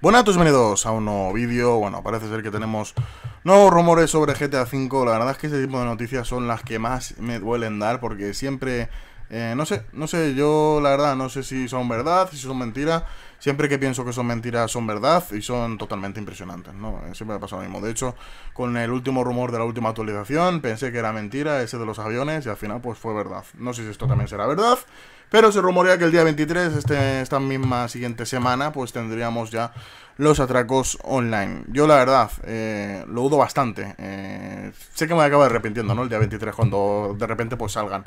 Buenas, pues bienvenidos a un nuevo vídeo. Bueno, parece ser que tenemos nuevos rumores sobre GTA V. La verdad es que este tipo de noticias son las que más me duelen dar porque siempre... Eh, no sé, no sé, yo la verdad no sé si son verdad, si son mentira Siempre que pienso que son mentiras son verdad y son totalmente impresionantes, ¿no? Eh, siempre me ha pasado lo mismo. De hecho, con el último rumor de la última actualización pensé que era mentira ese de los aviones y al final pues fue verdad. No sé si esto también será verdad, pero se rumorea que el día 23, este, esta misma siguiente semana, pues tendríamos ya los atracos online. Yo la verdad, eh, lo dudo bastante. Eh, sé que me acabo arrepintiendo, ¿no? El día 23 cuando de repente pues salgan.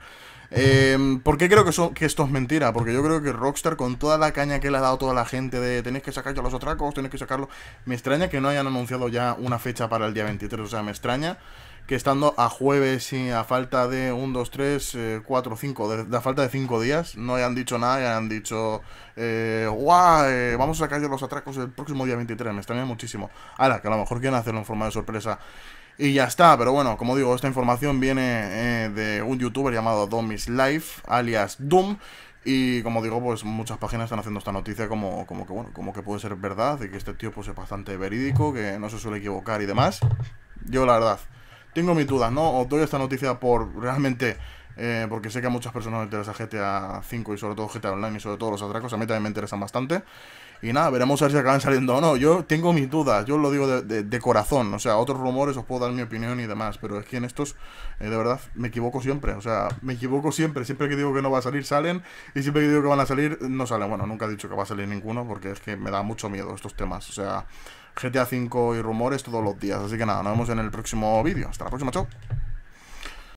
Porque em, ¿Por qué creo que, que, esto es mentira? Porque yo creo que Rockstar, con toda la caña que le ha dado toda la gente de tenéis que sacar ya los atracos, tenéis que sacarlo, me extraña que no hayan anunciado ya una fecha para el día 23. O sea, me extraña que estando a jueves y a falta de Un, 2, 3, eh, cuatro, cinco de, falta de cinco días, no hayan dicho nada ya han dicho, eh, ¡guau! Eh, vamos a sacar los atracos el próximo día 23, me extraña muchísimo. Ahora, que a lo mejor quieren hacerlo en forma de sorpresa. Y ya está, pero bueno, como digo, esta información viene de un youtuber llamado Domis Life, alias Doom. Y como digo, pues muchas páginas están haciendo esta noticia como, como que bueno, como que puede ser verdad de que este tío pues es bastante verídico, que no se suele equivocar y demás. Yo la verdad, tengo mis dudas, ¿no? Os doy esta noticia por realmente... Eh, porque sé que a muchas personas les interesa GTA 5 y sobre todo GTA Online y sobre todo los atracos, a mí también me interesan bastante. Y nada, veremos a ver si acaban saliendo o no. Yo tengo mis dudas, yo lo digo de, corazón. O sea, otros rumores os puedo dar mi opinión y demás, pero es que en estos, eh, de verdad, me equivoco siempre. O sea, me equivoco siempre. Siempre que digo que no va a salir, salen. Y siempre que digo que van a salir, no salen. Bueno, nunca he dicho que va a salir ninguno porque es que me da mucho miedo estos temas. O sea, GTA 5 y rumores todos los días. Así que nada, nos vemos en el próximo vídeo. Hasta la próxima, chao.